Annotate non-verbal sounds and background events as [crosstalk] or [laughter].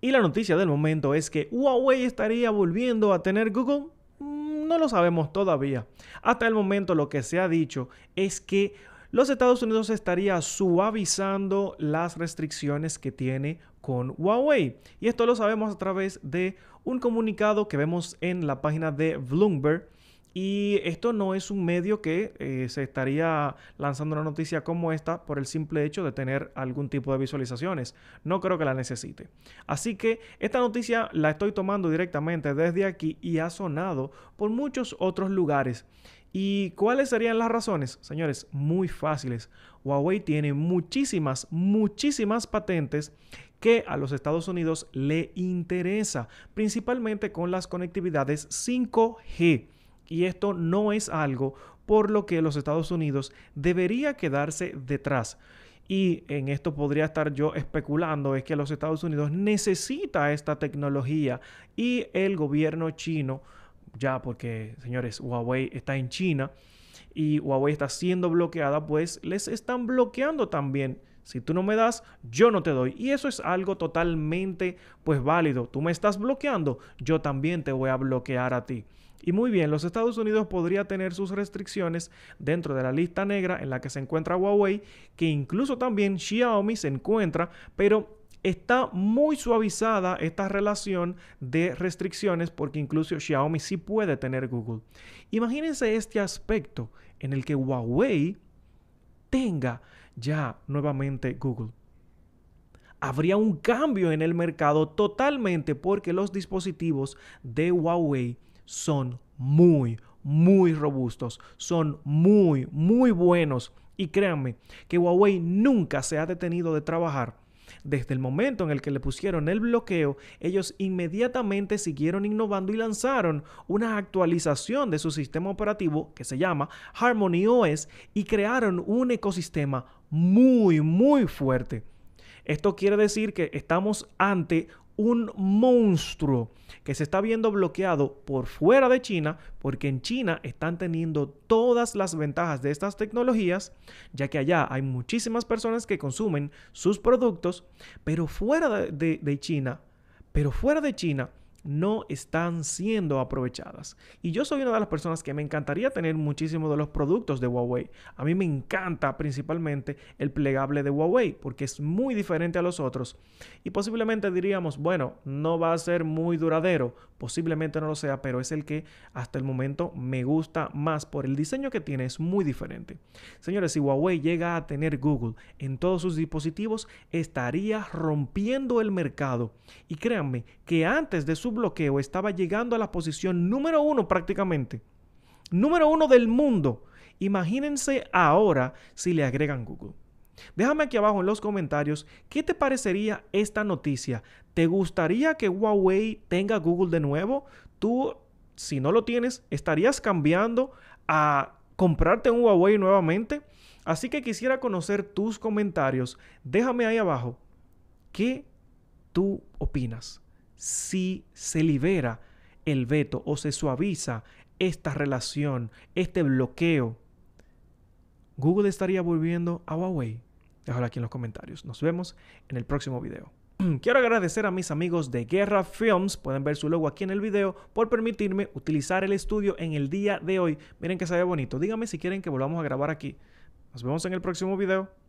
Y la noticia del momento es que Huawei estaría volviendo a tener Google. Mm, no lo sabemos todavía. Hasta el momento lo que se ha dicho es que los Estados Unidos estaría suavizando las restricciones que tiene con Huawei. Y esto lo sabemos a través de un comunicado que vemos en la página de Bloomberg y esto no es un medio que eh, se estaría lanzando una noticia como esta por el simple hecho de tener algún tipo de visualizaciones. No creo que la necesite. Así que esta noticia la estoy tomando directamente desde aquí y ha sonado por muchos otros lugares. ¿Y cuáles serían las razones? Señores, muy fáciles. Huawei tiene muchísimas, muchísimas patentes que a los Estados Unidos le interesa, principalmente con las conectividades 5G. Y esto no es algo por lo que los Estados Unidos debería quedarse detrás. Y en esto podría estar yo especulando, es que los Estados Unidos necesita esta tecnología y el gobierno chino, ya porque, señores, Huawei está en China y Huawei está siendo bloqueada, pues les están bloqueando también si tú no me das, yo no te doy. Y eso es algo totalmente pues válido. Tú me estás bloqueando, yo también te voy a bloquear a ti. Y muy bien, los Estados Unidos podría tener sus restricciones dentro de la lista negra en la que se encuentra Huawei, que incluso también Xiaomi se encuentra, pero está muy suavizada esta relación de restricciones porque incluso Xiaomi sí puede tener Google. Imagínense este aspecto en el que Huawei tenga ya nuevamente Google. Habría un cambio en el mercado totalmente porque los dispositivos de Huawei son muy, muy robustos, son muy, muy buenos. Y créanme que Huawei nunca se ha detenido de trabajar desde el momento en el que le pusieron el bloqueo, ellos inmediatamente siguieron innovando y lanzaron una actualización de su sistema operativo que se llama Harmony OS y crearon un ecosistema muy, muy fuerte. Esto quiere decir que estamos ante un monstruo que se está viendo bloqueado por fuera de China, porque en China están teniendo todas las ventajas de estas tecnologías, ya que allá hay muchísimas personas que consumen sus productos, pero fuera de, China, pero fuera de China, no están siendo aprovechadas. Y yo soy una de las personas que me encantaría tener muchísimo de los productos de Huawei. A mí me encanta principalmente el plegable de Huawei porque es muy diferente a los otros. Y posiblemente diríamos, bueno, no va a ser muy duradero, posiblemente no lo sea, pero es el que hasta el momento me gusta más por el diseño que tiene, es muy diferente. Señores, si Huawei llega a tener Google en todos sus dispositivos, estaría rompiendo el mercado. Y créanme que antes de su bloqueo estaba llegando a la posición número uno prácticamente. Número uno del mundo. Imagínense ahora si le agregan Google. Déjame aquí abajo en los comentarios qué te parecería esta noticia. ¿Te gustaría que Huawei tenga Google de nuevo? Tú, si no lo tienes, estarías cambiando a comprarte un Huawei nuevamente. Así que quisiera conocer tus comentarios. Déjame ahí abajo qué tú opinas si se libera el veto o se suaviza esta relación, este bloqueo, Google estaría volviendo a Huawei. Déjalo aquí en los comentarios. Nos vemos en el próximo video. [clears throat] Quiero agradecer a mis amigos de Guerra Films, pueden ver su logo aquí en el video, por permitirme utilizar el estudio en el día de hoy. Miren que se ve bonito. Díganme si quieren que volvamos a grabar aquí. Nos vemos en el próximo video.